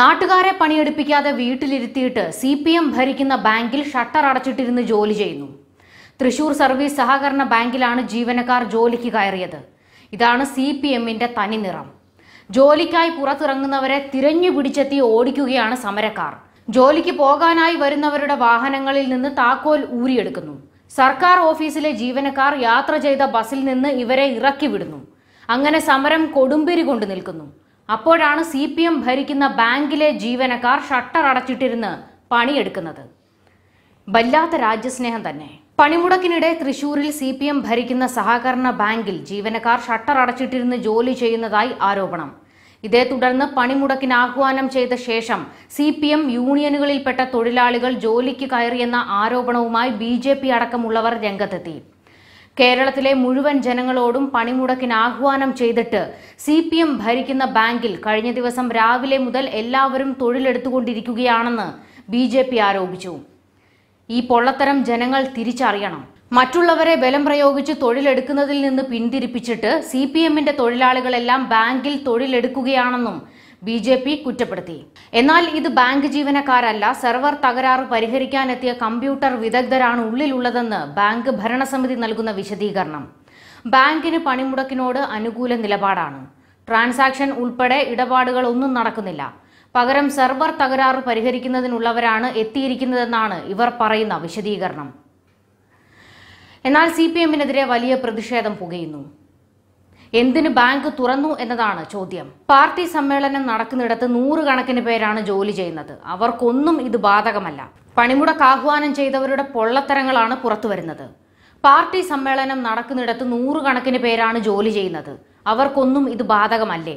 നാട്ടുകാരെ പണിയെടുപ്പിക്കാതെ വീട്ടിലിരുത്തിയിട്ട് സി പി എം ഭരിക്കുന്ന ബാങ്കിൽ ഷട്ടർ അടച്ചിട്ടിരുന്ന് ജോലി ചെയ്യുന്നു തൃശൂർ സർവീസ് സഹകരണ ബാങ്കിലാണ് ജീവനക്കാർ ജോലിക്ക് കയറിയത് ഇതാണ് സി പി എമ്മിൻ്റെ തനിനിറം ജോലിക്കായി പുറത്തിറങ്ങുന്നവരെ തിരഞ്ഞു പിടിച്ചെത്തി ഓടിക്കുകയാണ് സമരക്കാർ ജോലിക്ക് പോകാനായി വരുന്നവരുടെ വാഹനങ്ങളിൽ നിന്ന് താക്കോൽ ഊരിയെടുക്കുന്നു സർക്കാർ ഓഫീസിലെ ജീവനക്കാർ യാത്ര ചെയ്ത ബസ്സിൽ നിന്ന് ഇവരെ ഇറക്കി വിടുന്നു അങ്ങനെ സമരം കൊടുമ്പിരി കൊണ്ട് നിൽക്കുന്നു അപ്പോഴാണ് സി പി എം ഭരിക്കുന്ന ബാങ്കിലെ ജീവനക്കാർ ഷട്ടർ അടച്ചിട്ടിരുന്ന് പണിയെടുക്കുന്നത് വല്ലാത്ത രാജ്യസ്നേഹം തന്നെ പണിമുടക്കിനിടെ തൃശൂരിൽ സി പി എം ഭരിക്കുന്ന സഹകരണ ബാങ്കിൽ ജീവനക്കാർ ഷട്ടർ അടച്ചിട്ടിരുന്ന് ജോലി ചെയ്യുന്നതായി ആരോപണം ഇതേ തുടർന്ന് പണിമുടക്കിന് ആഹ്വാനം ചെയ്ത ശേഷം സി പി എം യൂണിയനുകളിൽപ്പെട്ട തൊഴിലാളികൾ ജോലിക്ക് കയറിയെന്ന ആരോപണവുമായി ബി ജെ പി അടക്കമുള്ളവർ രംഗത്തെത്തി കേരളത്തിലെ മുഴുവൻ ജനങ്ങളോടും പണിമുടക്കിന് ആഹ്വാനം ചെയ്തിട്ട് സി പി എം ഭരിക്കുന്ന ബാങ്കിൽ കഴിഞ്ഞ ദിവസം രാവിലെ മുതൽ എല്ലാവരും തൊഴിലെടുത്തുകൊണ്ടിരിക്കുകയാണെന്ന് ബി ജെ പി ആരോപിച്ചു ഈ പൊള്ളത്തരം ജനങ്ങൾ തിരിച്ചറിയണം മറ്റുള്ളവരെ ബലം പ്രയോഗിച്ച് തൊഴിലെടുക്കുന്നതിൽ നിന്ന് പിന്തിരിപ്പിച്ചിട്ട് സി പി എമ്മിന്റെ തൊഴിലാളികളെല്ലാം ബാങ്കിൽ തൊഴിലെടുക്കുകയാണെന്നും ബി ജെ പി കുറ്റപ്പെടുത്തി എന്നാൽ ഇത് ബാങ്ക് ജീവനക്കാരല്ല സെർവർ തകരാറ് പരിഹരിക്കാനെത്തിയ കമ്പ്യൂട്ടർ വിദഗ്ധരാണ് ഉള്ളിലുള്ളതെന്ന് ബാങ്ക് ഭരണസമിതി നൽകുന്ന വിശദീകരണം ബാങ്കിന് പണിമുടക്കിനോട് അനുകൂല നിലപാടാണ് ട്രാൻസാക്ഷൻ ഉൾപ്പെടെ ഇടപാടുകൾ ഒന്നും നടക്കുന്നില്ല പകരം സെർവർ തകരാറ് പരിഹരിക്കുന്നതിനുള്ളവരാണ് എത്തിയിരിക്കുന്നതെന്നാണ് ഇവർ പറയുന്ന വിശദീകരണം എന്നാൽ സി പി എമ്മിനെതിരെ വലിയ പ്രതിഷേധം പുകയുന്നു എന്തിന് ബാങ്ക് തുറന്നു എന്നതാണ് ചോദ്യം പാർട്ടി സമ്മേളനം നടക്കുന്നിടത്ത് നൂറുകണക്കിന് പേരാണ് ജോലി ചെയ്യുന്നത് അവർക്കൊന്നും ഇത് ബാധകമല്ല പണിമുടക്ക് ആഹ്വാനം ചെയ്തവരുടെ പൊള്ളത്തരങ്ങളാണ് പുറത്തുവരുന്നത് പാർട്ടി സമ്മേളനം നടക്കുന്നിടത്ത് നൂറുകണക്കിന് പേരാണ് ജോലി ചെയ്യുന്നത് അവർക്കൊന്നും ഇത് ബാധകമല്ലേ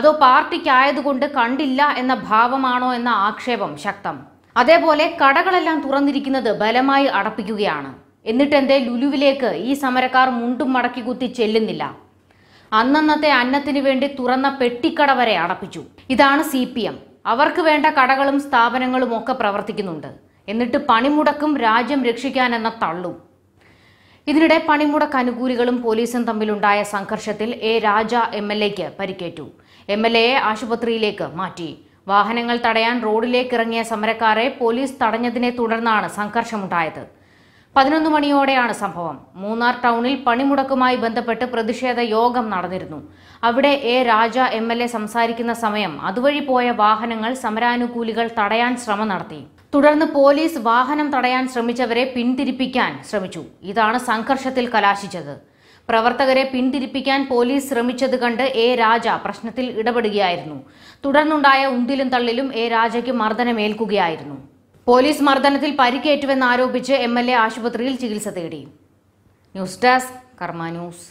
അതോ പാർട്ടിക്കായതുകൊണ്ട് കണ്ടില്ല എന്ന ഭാവമാണോ എന്ന ആക്ഷേപം ശക്തം അതേപോലെ കടകളെല്ലാം തുറന്നിരിക്കുന്നത് ബലമായി അടപ്പിക്കുകയാണ് എന്നിട്ടെന്തേ ലുലുവിലേക്ക് ഈ സമരക്കാർ മുണ്ടും മടക്കി കുത്തി ചെല്ലുന്നില്ല അന്നന്നത്തെ അന്നത്തിന് വേണ്ടി തുറന്ന പെട്ടിക്കട വരെ അടപ്പിച്ചു ഇതാണ് സി പി എം അവർക്ക് വേണ്ട കടകളും സ്ഥാപനങ്ങളും ഒക്കെ പ്രവർത്തിക്കുന്നുണ്ട് എന്നിട്ട് പണിമുടക്കും രാജ്യം രക്ഷിക്കാനെന്ന തള്ളും ഇതിനിടെ പണിമുടക്ക് അനുകൂലികളും പോലീസും തമ്മിലുണ്ടായ സംഘർഷത്തിൽ എ രാജ എം എൽ എക്ക് പരിക്കേറ്റു എം എൽ എയെ ആശുപത്രിയിലേക്ക് മാറ്റി വാഹനങ്ങൾ തടയാൻ റോഡിലേക്ക് ഇറങ്ങിയ സമരക്കാരെ പോലീസ് തടഞ്ഞതിനെ തുടർന്നാണ് സംഘർഷമുണ്ടായത് പതിനൊന്ന് മണിയോടെയാണ് സംഭവം മൂന്നാർ ടൗണിൽ പണിമുടക്കുമായി ബന്ധപ്പെട്ട് പ്രതിഷേധ യോഗം നടന്നിരുന്നു അവിടെ A Raja M L A സംസാരിക്കുന്ന സമയം അതുവഴി പോയ വാഹനങ്ങൾ സമരാനുകൂലികൾ തടയാൻ ശ്രമം നടത്തി തുടർന്ന് പോലീസ് വാഹനം തടയാൻ ശ്രമിച്ചവരെ പിന്തിരിപ്പിക്കാൻ ശ്രമിച്ചു ഇതാണ് സംഘർഷത്തിൽ കലാശിച്ചത് പ്രവർത്തകരെ പിന്തിരിപ്പിക്കാൻ പോലീസ് ശ്രമിച്ചത് കണ്ട് എ രാജ പ്രശ്നത്തിൽ ഇടപെടുകയായിരുന്നു തുടർന്നുണ്ടായ ഉന്തിലും തള്ളിലും എ രാജയ്ക്ക് മർദ്ദനമേൽക്കുകയായിരുന്നു പോലീസ് മർദ്ദനത്തിൽ പരിക്കേറ്റുവെന്നാരോപിച്ച് എം എൽ എ ആശുപത്രിയിൽ ചികിത്സ തേടി ന്യൂസ് ഡെസ്ക് കർമ്മ ന്യൂസ്